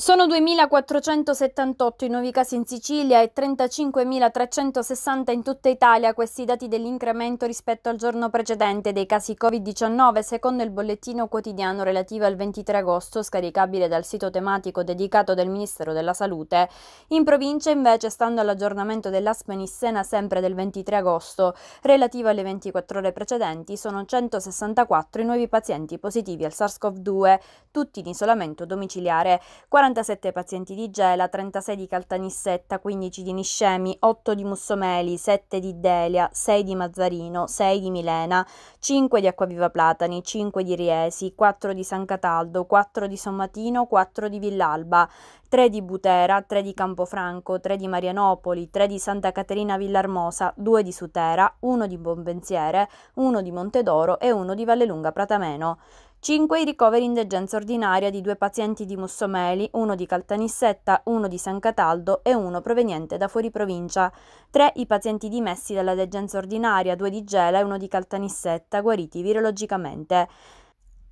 Sono 2.478 i nuovi casi in Sicilia e 35.360 in tutta Italia, questi dati dell'incremento rispetto al giorno precedente dei casi Covid-19 secondo il bollettino quotidiano relativo al 23 agosto scaricabile dal sito tematico dedicato del Ministero della Salute. In provincia invece, stando all'aggiornamento dell'Aspenissena sempre del 23 agosto, relativo alle 24 ore precedenti, sono 164 i nuovi pazienti positivi al SARS-CoV-2, tutti in isolamento domiciliare, 47 pazienti di Gela, 36 di Caltanissetta, 15 di Niscemi, 8 di Mussomeli, 7 di Delia, 6 di Mazzarino, 6 di Milena, 5 di Acquaviva Platani, 5 di Riesi, 4 di San Cataldo, 4 di Sommatino, 4 di Villalba, 3 di Butera, 3 di Campofranco, 3 di Marianopoli, 3 di Santa Caterina Villarmosa, 2 di Sutera, 1 di Bombenziere, 1 di Montedoro e 1 di Vallelunga Pratameno. 5 i ricoveri in degenza ordinaria di due pazienti di Mussomeli, uno di Caltanissetta, uno di San Cataldo e uno proveniente da fuori provincia. 3 i pazienti dimessi dalla degenza ordinaria, due di Gela e uno di Caltanissetta, guariti virologicamente.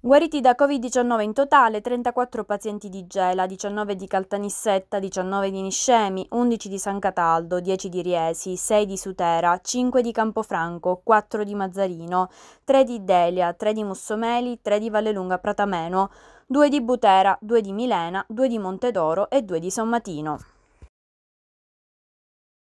Guariti da Covid-19 in totale 34 pazienti di Gela, 19 di Caltanissetta, 19 di Niscemi, 11 di San Cataldo, 10 di Riesi, 6 di Sutera, 5 di Campofranco, 4 di Mazzarino, 3 di Delia, 3 di Mussomeli, 3 di Vallelunga Pratameno, 2 di Butera, 2 di Milena, 2 di Montedoro e 2 di Sommatino.